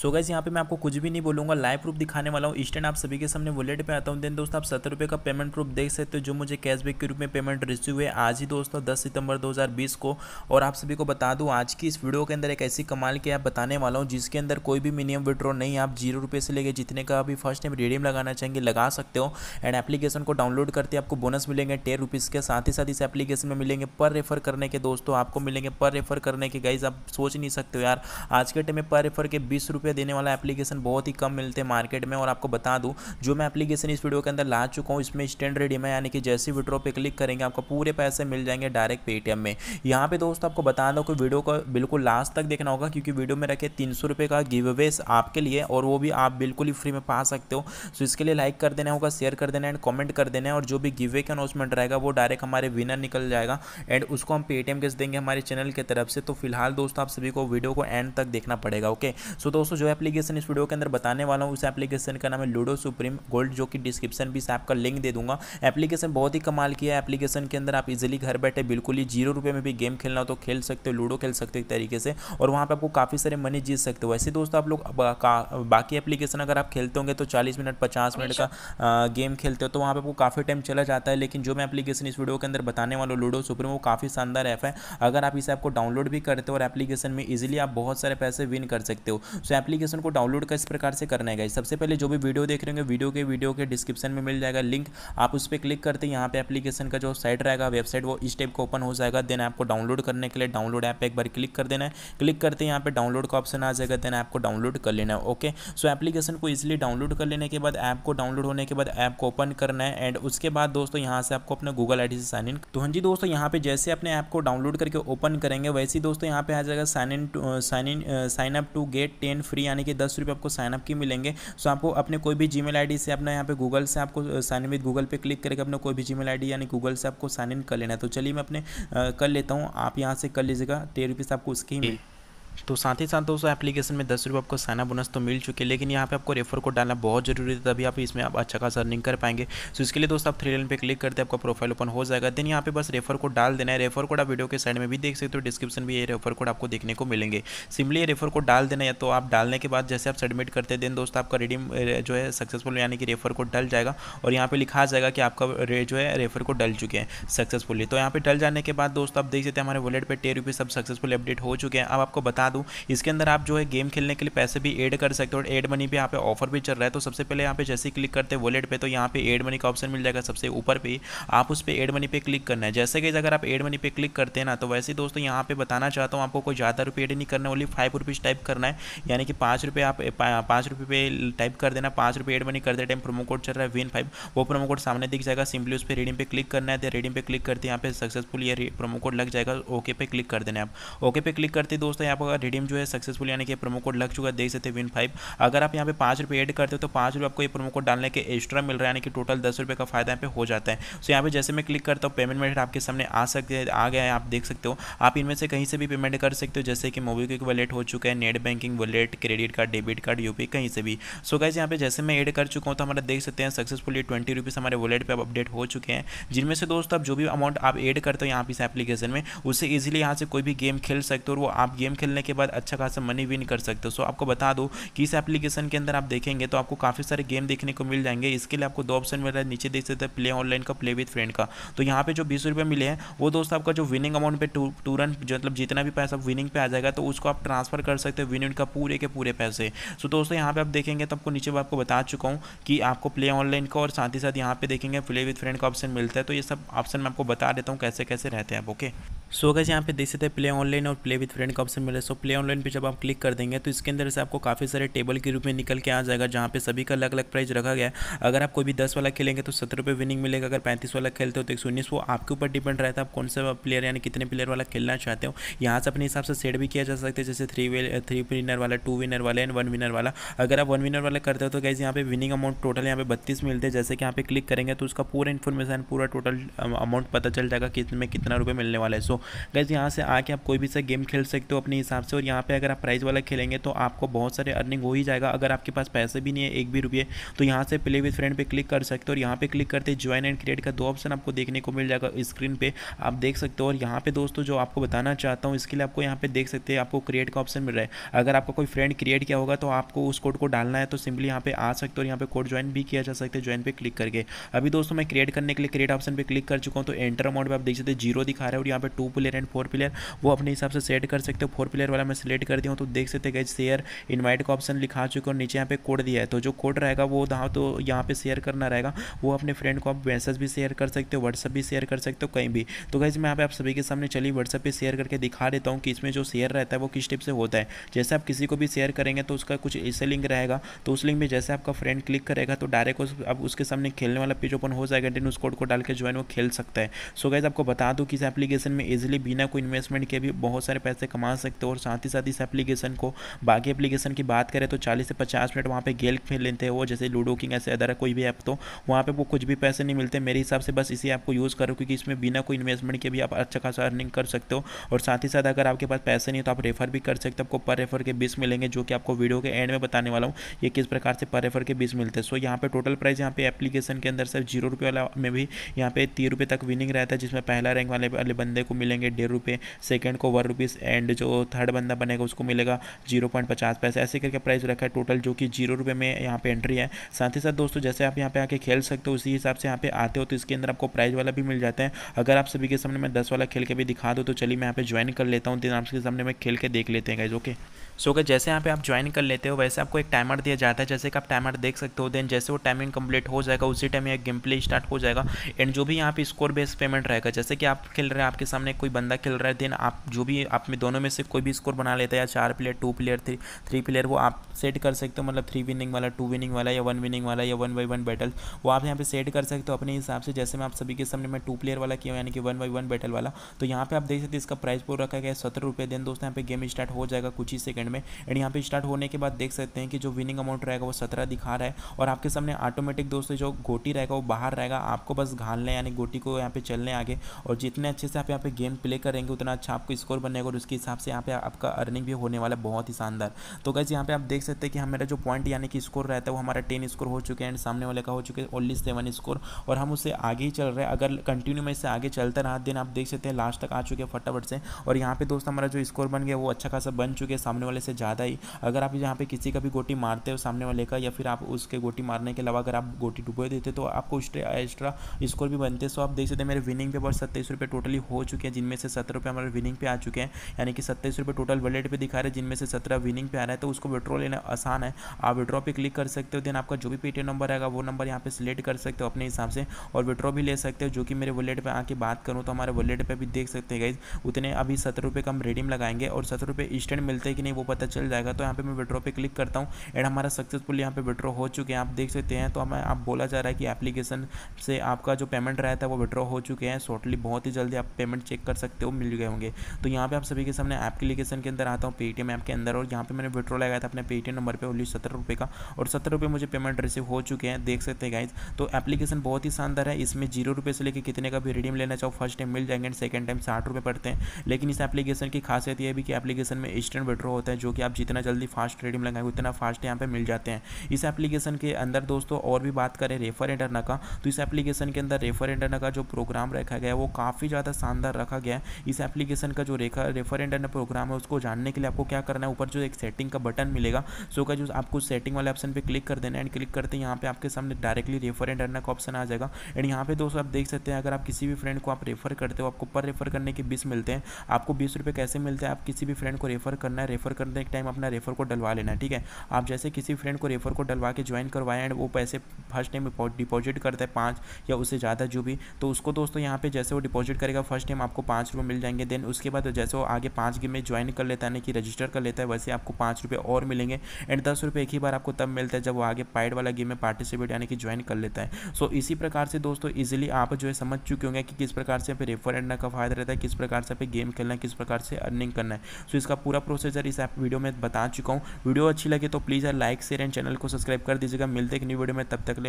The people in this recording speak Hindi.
सो गैस यहाँ पे मैं आपको कुछ भी नहीं बोलूँगा लाइव प्रूफ दिखाने वाला हूँ इस्टेंट आप सभी के सामने वॉलेट पे आता हूँ देन दोस्तों आप सत्तर रुपये का पेमेंट प्रूफ देख सकते हो जो मुझे कैशबैक के रूप में पेमेंट रिसीव है आज ही दोस्तों दस सितंबर दो को और आप सभी को बता दूँ आज की इस वीडियो के अंदर एक ऐसी कमाल की आप बताने वाला हूँ जिसके अंदर कोई भी मिनिमम विड्रॉ नहीं आप जीरो रुपये से लेके जितने का अभी फर्स्ट टाइम रिडीम लगाना चाहेंगे लगा सकते हो एंड एप्लीकेशन को डाउनलोड करते आपको बोनस मिलेंगे टेन रुपीज़ के साथ ही साथ इस एप्लीकेशन में मिलेंगे पर रेफर करने के दोस्तों आपको मिलेंगे पर रेफर करने के गाइज आप सोच नहीं सकते हो यार आज के टाइम में पर रेफर के बीस रुपये रुपये देने वाला एप्लीकेशन बहुत ही कम मिलते हैं मार्केट में और आपको बता दूँ जो मैं एप्लीकेशन इस वीडियो के अंदर ला चुका हूँ इसमें स्टैंडर्ड ई यानी कि जैसे विड्रो पे क्लिक करेंगे आपको पूरे पैसे मिल जाएंगे डायरेक्ट पेटीएम में यहाँ पर दोस्तों आपको बता दो कि वीडियो को बिल्कुल लास्ट तक देखना होगा क्योंकि वीडियो में रखे तीन का गिव अवेस आपके लिए और वो भी आप बिल्कुल ही फ्री में पा सकते हो सो इसके लिए लाइक कर देना होगा शेयर कर देना एंड कॉमेंट कर देना और जो भी गिव अवे का अनाउंसमेंट रहेगा वो डायरेक्ट हमारे विनर निकल जाएगा एंड उसको हम पेटीएम कैसे देंगे हमारे चैनल की तरफ से तो फिलहाल दोस्तों आप सभी को वीडियो को एंड तक देखना पड़ेगा ओके सो दोस्तों जो एप्लीकेशन इस वीडियो के अंदर बताने वाला हूँ उस एप्लीकेशन का नाम है लूडो सुप्रीम गोल्ड जो कि डिस्क्रिप्शन भी इस लिंक दे दूंगा एप्लीकेशन बहुत ही कमाल की है एप्लीकेशन के अंदर आप इजिली घर बैठे बिल्कुल ही जीरो रुपये में भी गेम खेलना हो तो खेल सकते हो लूडो खेल सकते हो एक तरीके से और वहाँ पर आपको काफ़ी सारे मनी जीत सकते हो वैसे दोस्तों आप लोग बाकी एप्लीकेशन अगर आप खेलते होंगे तो चालीस मिनट पचास मिनट का गेम खेलते हो तो वहाँ पर आपको काफ़ी टाइम चला जाता है लेकिन जो मैं एप्लीकेशन इस वीडियो के अंदर बताने वाला हूँ लूडो सुप्रीम वो काफ़ी शानदार ऐप है अगर आप इस ऐप को डाउनलोड भी करते हो और एप्लीकेशन में इजिली आप बहुत सारे पैसे विन कर सकते हो सो so, एप्लीकेशन को डाउनलोड इस प्रकार से करना है सबसे पहले जो भी वीडियो देख रहे होंगे वीडियो के वीडियो के डिस्क्रिप्शन में मिल जाएगा लिंक आप उस पर क्लिक करते हैं यहाँ पे एप्लीकेशन का जो साइट रहेगा वेबसाइट वो इस टाइप का ओपन हो जाएगा देन आपको डाउनलोड करने के लिए डाउनलोड ऐप एक बार क्लिक कर देना है क्लिक करते हैं यहाँ पे डाउनलोड का ऑप्शन आ जाएगा देन आपको डाउनलोड कर लेना है ओके सो एप्लीकेशन को इजिली डाउनलोड कर लेने के बाद ऐप को डाउनलोड होने के बाद ऐप को ओपन करना है एंड उसके बाद दोस्तों यहाँ से आपको अपने गूगल आई से साइन इन तो हाँ जी दोस्तों यहाँ पे जैसे अपने ऐप को डाउनलोड करके ओपन करेंगे वैसे दोस्तों यहाँ पे आ जाएगा sign in sign in sign up to get ten free free यानी कि दस रुपये आपको साइनअप की मिलेंगे सो आपको अपने कोई भी जी मेल से अपना यहाँ पे गूगल से आपको साइन इन विद गूगल पे क्लिक करके अपना कोई भी जी मेल यानी गूगल से आपको साइन इन कर लेना है तो चलिए मैं अपने कर लेता हूँ आप यहाँ से कर लीजिएगा तेरह रुपीज़ आपको उसकी ही तो साथ ही साथ दोस्तों एप्लीकेशन में दस रुपये आपको साइना बोनस तो मिल चुके लेकिन यहाँ पे आपको रेफर कोड डालना बहुत जरूरी है तभी आप इसमें आप अच्छा खास अर्निंग कर पाएंगे सो इसके लिए दोस्तों आप थ्री लाइन पे क्लिक करते आपका प्रोफाइल ओपन हो जाएगा देन यहाँ पे बस रेफर कोड डाल देना है रेफर कोड आप वीडियो के साइड में भी देख सकते हो डिस्क्रिप्शन भी ये रेफर कोड आपको देखने को मिलेंगे सिंपली रेफर कोड डाल देना या तो आप डालने के बाद जैसे आप सबमिट करते हैं देन दोस्तों आपका रिडीम जो है सक्सेसफुल यानी कि रेफर कोड डल जाएगा और यहाँ पर लिखा जाएगा कि आपका जो है रेफर कोड डल चुके हैं सक्सेसफुली तो यहाँ पर डल जाने के बाद दोस्तों आप देख सकते हैं हमारे वॉलेट पर टे रुपीज़ सब सक्सेसफुल अपडेट हो चुके हैं अब आपको बता दूँ इसके अंदर आप जो है गेम खेलने के लिए पैसे भी एड कर सकते हो एड मनी पे यहाँ पे ऑफर भी चल रहा है तो सबसे पहले यहाँ पे जैसे ही क्लिक करते हैं वॉलेट पे तो यहाँ पे एड मनी का ऑप्शन मिल जाएगा सबसे ऊपर पे आप उस पर एड मनी पे क्लिक करना है जैसे कि अगर आप एड मनी पे क्लिक करते हैं ना तो वैसे दोस्तों यहाँ पे बताना चाहता हूँ आपको कोई ज़्यादा रुपये एड नहीं करना ओनली फाइव रुपीज़ टाइप करना है यानी कि पाँच रुपये आप पाँच रुपये पे टाइप कर देना पाँच रुपये एड मनी करते टाइम प्रोमो कोड चल रहा है विन फाइव वो प्रोमो कोड सामने दिख जाएगा सिंपली उस पर रेडिंग पे क्लिक करना है रेडिंग पे क्लिक करते हैं यहाँ पे सक्सेसफुल ये प्रोमो कोड लग जाएगा ओके पे क्लिक कर देना आप ओके पे क्लिक करते दोस्तों यहाँ पर रिडीम जो है सक्सेसफुल यानी कि प्रोमो कोड लग चुका है देख सकते विन फाइव अगर आप यहाँ पे पाँच रुपये एड करते हो तो पाँच रुपये आपको ये प्रोमो कोड डालने के एक्स्ट्रा मिल रहा है यानी कि टोटल दस रुपये का फायदा यहाँ पे हो जाता है सो यहाँ पे जैसे मैं क्लिक करता हूँ पेमेंट मेथड आपके सामने आ सकते आ गया है आप देख सकते हो आप इनमें से कहीं से भी पेमेंट कर सकते हो जैसे कि मोबी क्विक वॉलेट हो चुका है net banking wallet credit card debit card UPI कहीं से भी सो so, गाइज यहाँ पे जैसे मैं एड कर चुका हूँ तो हमारा देख सकते हैं सक्सेसफुली ट्वेंटी रुपीज़ हमारे वॉलेट पर अपडेट हो चुके हैं जिनमें से दोस्तों आप जो भी अमाउंट आप एड करते हो यहाँ इस एप्लीकेशन में उसे ईजिली यहाँ से कोई भी गेम खेल सकते हो और वो आप गेम खेलने करने के बाद अच्छा खासा मनी विन कर सकते हो सो आपको बता दो कि इस एप्लीकेशन के अंदर आप देखेंगे तो आपको काफ़ी सारे गेम देखने को मिल जाएंगे इसके लिए आपको दो ऑप्शन मिल रहा है नीचे देख सकते हैं प्ले ऑनलाइन का प्ले विथ फ्रेंड का तो यहाँ पे जो बीस रुपये मिले हैं वो दोस्तों आपका जो विनिंग अमाउंट पे टू तुरंत मतलब जितना भी पैसा विनिंग पे आ जाएगा तो उसको आप ट्रांसफर कर सकते हो विनिंग का पूरे के पूरे पैसे सो दोस्तों यहाँ पे आप देखेंगे तो आपको नीचे आपको बता चुका हूँ कि आपको प्ले ऑनलाइन का और साथ ही साथ यहाँ पे देखेंगे प्ले विथ फ्रेंड का ऑप्शन मिलता है तो ये सब ऑप्शन मैं आपको बता देता हूँ कैसे कैसे रहते हैं आप ओके सो अगर यहाँ पे देख सकते हैं प्ले ऑनलाइन और प्ले विथ फ्रेंड का ऑप्शन मिले सो प्ले ऑनलाइन पे जब आप क्लिक कर देंगे तो इसके अंदर से आपको काफ़ी सारे टेबल के रूप में निकल के आ जाएगा जहाँ पे सभी का अलग अलग प्राइस रखा गया है अगर आप कोई भी दस वाला खेलेंगे तो सत्तर रुपये विनिंग मिलेगा अगर पैंतीस वाला खेलते हो तो एक वो आपके ऊपर डिपेंड रहता है आप कौन सा प्लेयर यानी कितने प्लेयर वाला खेलना चाहते हो यहाँ से अपने हिसाब से सेट भी किया जा सकता है जैसे थ्री थ्री विनर वाला टू विनर वाला एंड वन विनर वाला अगर आप वन विनर वाला करते हो तो गैस यहाँ पे विनिंग अमाउंट टोटल यहाँ पे बत्तीस मिलते हैं जैसे कि यहाँ पे क्लिक करेंगे तो उसका पूरा इन्फॉर्मेशन पूरा टोटल अमाउंट पता चल जाएगा कितने में कितना रुपये मिलने वाला है सो गैस यहाँ से आके आप कोई भी सा गेम खेल सकते हो अपने हिसाब हिसाब से और यहाँ पे अगर आप प्राइस वाला खेलेंगे तो आपको बहुत सारे अर्निंग हो ही जाएगा अगर आपके पास पैसे भी नहीं है एक भी रुपये तो यहाँ से प्ले विथ फ्रेंड पे क्लिक कर सकते हो और यहाँ पे क्लिक करते ज्वाइन एंड क्रिएट का दो ऑप्शन आपको देखने को मिल जाएगा स्क्रीन पर आप देख सकते हो और यहाँ पे दोस्तों जो आपको बताना चाहता हूँ इसके लिए आपको यहाँ पर देख सकते हैं आपको क्रिएट का ऑप्शन मिल रहा है अगर आपका कोई फ्रेंड क्रिएट किया होगा तो आपको उस कोड को डालना है तो सिंपली यहाँ पे आ सकते हो और यहाँ पर कोड ज्वाइन भी किया जा सकता है ज्वाइन पर क्लिक करके अभी दोस्तों मैं क्रिएट करने के लिए क्रिएट ऑप्शन पर क्लिक कर चुका हूँ तो एंटर अमाउंट पर आप देख सकते जीरो दिखा रहे हैं और यहाँ पर two player and four player वो अपने हिसाब से सेट कर सकते हो फोर प्लेयर शेयर वाला मैं सिलेक्ट कर दिया हूँ तो देख सकते गए शेयर इन्वाइट का ऑप्शन लिखा चुके और नीचे यहाँ पे कोड दिया है तो जो कोड रहेगा वो हाँ तो यहाँ पे शेयर करना रहेगा वो अपने फ्रेंड को आप मैसेज भी शेयर कर सकते हो व्हाट्सअप भी शेयर कर सकते हो कहीं भी तो गैस मैं यहाँ पे आप सभी के सामने चलिए व्हाट्सअप पर शेयर करके दिखा देता हूँ कि इसमें जो शेयर रहता है वो किस टिप से होता है जैसे आप किसी को भी शेयर करेंगे तो उसका कुछ ऐसे लिंक रहेगा तो उस लिंक में जैसे आपका फ्रेंड क्लिक करेगा तो डायरेक्ट उस अब उसके सामने खेलने वाला पेज ओपन हो जाएगा देन उस कोड को डाल के ज्वाइन वो खेल सकता है सो गैस आपको बता दूँ कि इस एप्लीकेशन में ईजिली बिना कोई इन्वेस्टमेंट के भी बहुत सारे पैसे कमा सकते हो और साथ ही साथ इस एप्लीकेशन को बाकी एप्लीकेशन की बात करें तो चालीस से पचास मिनट वहाँ पर गेल खेल लेते हैं वो जैसे लूडो किंग ऐसे अदर कोई भी ऐप तो वहाँ पर वो कुछ भी पैसे नहीं मिलते मेरे हिसाब से बस इसी ऐप को यूज़ करो क्योंकि इसमें बिना कोई इन्वेस्टमेंट के भी आप अच्छा खासा अर्निंग कर सकते हो और साथ ही साथ अगर आपके पास पैसे नहीं तो आप रेफर भी कर सकते हो आपको पर रेफर के बीस मिलेंगे जो कि आपको वीडियो के एंड में बताने वाला हूँ ये किस प्रकार से पर रेफर के बीस मिलते हैं सो यहाँ पे टोटल प्राइस यहाँ पे एप्लीकेशन के अंदर सिर्फ जीरो रुपये वाला में भी यहाँ पे तीन रुपये तक विनिंग रहता है जिसमें पहला रैंक वाले वाले बंदे को मिलेंगे डेढ़ रुपये सेकेंड को वन रुपीज़ एंड जो थर्ड थर्ड बंदा बनेगा उसको मिलेगा जीरो पॉइंट पचास पैसे ऐसे करके प्राइस रखा है टोटल जो कि जीरो रुपये में यहाँ पे एंट्री है साथ ही साथ दोस्तों जैसे आप यहाँ पे आके खेल सकते हो उसी हिसाब से यहाँ पे आते हो तो इसके अंदर आपको प्राइज वाला भी मिल जाता है अगर आप सभी के सामने मैं दस वाला खेल के भी दिखा दो तो चलिए मैं यहाँ पे ज्वाइन कर लेता हूँ तीन आपके सामने मैं खेल के देख लेते हैं गाइज ओके सो अगर जैसे यहाँ पे आप ज्वाइन कर लेते हो वैसे आपको एक टाइमर दिया जाता है जैसे कि आप टाइमर देख सकते हो देन जैसे वो टाइमिंग कंप्लीट हो जाएगा उसी टाइम एक गेम प्ले स्टार्ट हो जाएगा एंड जो भी यहाँ पे स्कोर बेस्ड पेमेंट रहेगा जैसे कि आप खेल रहे हैं आपके सामने कोई बंदा खेल रहा है देन आप जो भी आप में दोनों में से कोई भी स्कोर बना लेता है या चार player two player three three player वो आप सेट कर सकते हो मतलब थ्री विनिंग वाला टू विनिंग वाला या वन विनिंग वाला या वन बाई वन बैटल वो आप यहाँ पे सेट कर सकते हो अपने हिसाब से जैसे मैं आप सभी के सामने मैं टू प्लेयर वाला किया यानी कि वन बाई वन बैटल वाला तो यहाँ पे आप देख सकते हैं इसका प्राइस पूरा रखा गया सत्रह रुपये देन दोस्तों यहाँ पे गेम स्टार्ट हो जाएगा कुछ ही सेकंड में एंड यहाँ पे स्टार्ट होने के बाद देख सकते हैं कि जो विनिंग अमाउंट रहेगा वो सत्रह दिखा रहा है और आपके सामने ऑटोमेटिक दोस्तों जो गोटी रहेगा वो बाहर रहेगा आपको बस घालने यानी गोटी को यहाँ पे चलने आगे और जितने अच्छे से आप यहाँ पे गेम प्ले करेंगे उतना अच्छा आपको स्कोर बनेगा और उसके हिसाब से यहाँ पे आपका अर्निंग भी होने वाला बहुत ही शानदार तो कैसे यहाँ पे आप देख सकते हैं कि हमारा जो पॉइंट यानी कि स्कोर रहता है वो हमारा टेन स्कोर हो चुके हैं एंड सामने वाले का हो चुके हैं ओनली सेवन स्कोर और हम उससे आगे ही चल रहे हैं अगर कंटिन्यू में इससे आगे चलता रहा दिन आप देख सकते हैं लास्ट तक आ चुके हैं फटाफट से और यहाँ पे दोस्त हमारा जो स्कोर बन गया वो अच्छा खासा बन चुके हैं सामने वाले वाले से ज़्यादा ही अगर आप यहाँ पे किसी का भी गोटी मारते हो सामने वाले का या फिर आप उसके गोटी मारने के अलावा अगर आप गोटी डुबो देते तो आपको एक्स्ट्रा स्कोर भी बनते सो आप देख सकते मेरे विनिंग पे सत्ताईस रुपये टोटली हो चुके हैं जिनमें से सत्रह रुपये हमारे विनिंग पे आ चुके हैं यानी कि सत्ताईस रुपये टोटल वॉलेट पर दिखा रहे जिनमें से सत्रह विनिंग पे आ रहा है तो उसको विड्रॉ लेना आसान है आप विड्रॉ पर क्लिक कर सकते हो देन आपका जो भी पेटीएम नंबर आएगा वो नंबर यहाँ पर सिलेक्ट कर सकते हो अपने हिसाब से और विड्रॉ भी ले सकते हो जो कि मेरे वॉलेट पर आके बात करूँ तो हमारे वॉलेट पर भी देख सकते हैं गाइज उतने अभी सत्रह रुपये हम रेडीम लगाएंगे और सत्रह रुपये इंस्टेंट मिलते हैं कि नहीं वो पता चल जाएगा तो यहाँ पे मैं विड्रॉ पे क्लिक करता हूँ एंड हमारा सक्सेसफुल यहाँ पे विड्रॉ हो चुके हैं आप देख सकते हैं तो हमें आप बोला जा रहा है कि एप्लीकेशन से आपका जो पेमेंट रहा था वो विड्रॉ हो चुके हैं शॉर्टली बहुत ही जल्दी आप पेमेंट चेक कर सकते हो मिल गए होंगे तो यहाँ पर आप सभी के सामने एप्लीकेशन के अंदर आता हूँ पेटीएम ऐप के अंदर और यहाँ पे मैंने विड्रॉ लगाया था अपने पेटीएम नंबर पर ओनली सत्तर रुपये का और सत्तर रुपये मुझे पेमेंट रिसीव हो चुके हैं देख सकते हैं गाइज तो एप्लीकेशन बहुत ही शानदार है इसमें जीरो रुपये से लेकर कितने का भी रिडीम लेना चाहो फर्स्ट टाइम मिल जाएंगे एंड सेकंड टाइम साठ रुपये पड़ते हैं लेकिन इस एप्लीकेशन की खासियत यह भी कि एप्लीकेशन में इंस्टेंट विड्रॉ होता है जो कि आप जितना जल्दी फास्ट ट्रेडिंग लगाएंगे उतना फास्ट यहाँ पे मिल जाते हैं इस एप्लीकेशन के अंदर दोस्तों और भी बात करें रेफर एंड का तो इस एप्लीकेशन के अंदर रेफर एंड का जो प्रोग्राम रखा गया है वो काफ़ी ज़्यादा शानदार रखा गया है इस एप्लीकेशन का जो रेखा रेफर एंड प्रोग्राम है उसको जानने के लिए आपको क्या करना है ऊपर जो एक सेटिंग का बटन मिलेगा सो का जो आपको सेटिंग वाले ऑप्शन पर क्लिक कर देना एंड क्लिक करते हैं यहाँ पर आपके सामने डायरेक्टली रेफर एंड का ऑप्शन आ जाएगा एंड यहाँ पे दोस्तों आप देख सकते हैं अगर आप किसी भी फ्रेंड को आप रेफर करते हो आपको पर रेफर करने के बीस मिलते हैं आपको बीस रुपये कैसे मिलते हैं आप किसी भी फ्रेंड को रेफर करना है रेफर करने के टाइम अपना रेफर को डलवा लेना ठीक है आप जैसे किसी फ्रेंड को रेफर को डलवा के ज्वाइन करवाएं एंड वो पैसे फर्स्ट टाइम डिपॉजिट करता है पाँच या उससे ज़्यादा जो भी तो उसको दोस्तों यहाँ पे जैसे वो डिपॉजिट करेगा फर्स्ट टाइम आपको पाँच रुपये मिल जाएंगे देन उसके बाद जैसे वो आगे पाँच गेम में ज्वाइन कर लेता है ना कि रजिस्टर कर लेता है वैसे आपको पाँच रुपये और मिलेंगे एंड दस रुपये एक ही बार आपको तब मिलता है जब वो आगे पाइड वाला गेम में पार्टिसिपेट यानी कि ज्वाइन कर लेता है सो इसी प्रकार से दोस्तों ईजिली आप जो है समझ चुके होंगे कि किस प्रकार से रेफर एंड का फायदा रहता है किस प्रकार से गेम खेलना है किस प्रकार से अर्निंग करना है सो इसका पूरा प्रोसेसर इस वीडियो में बता चुका हूँ वीडियो अच्छी लगे तो प्लीज़ यार लाइक शेयर एंड चैनल को सब्सक्राइब कर दीजिएगा मिलते एक न्यू वीडियो में तब तक ले